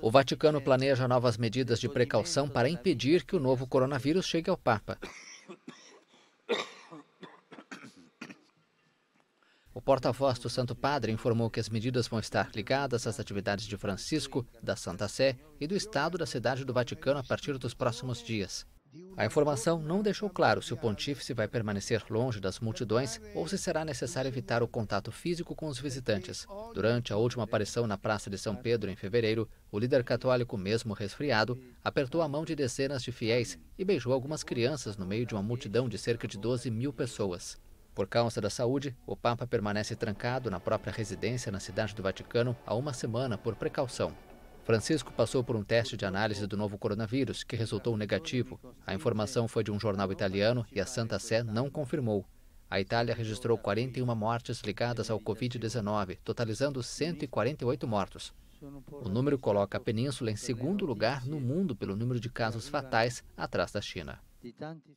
O Vaticano planeja novas medidas de precaução para impedir que o novo coronavírus chegue ao Papa. O porta-voz do Santo Padre informou que as medidas vão estar ligadas às atividades de Francisco, da Santa Sé e do Estado da Cidade do Vaticano a partir dos próximos dias. A informação não deixou claro se o pontífice vai permanecer longe das multidões ou se será necessário evitar o contato físico com os visitantes. Durante a última aparição na Praça de São Pedro, em fevereiro, o líder católico, mesmo resfriado, apertou a mão de dezenas de fiéis e beijou algumas crianças no meio de uma multidão de cerca de 12 mil pessoas. Por causa da saúde, o Papa permanece trancado na própria residência na Cidade do Vaticano há uma semana por precaução. Francisco passou por um teste de análise do novo coronavírus, que resultou negativo. A informação foi de um jornal italiano e a Santa Sé não confirmou. A Itália registrou 41 mortes ligadas ao Covid-19, totalizando 148 mortos. O número coloca a península em segundo lugar no mundo pelo número de casos fatais, atrás da China.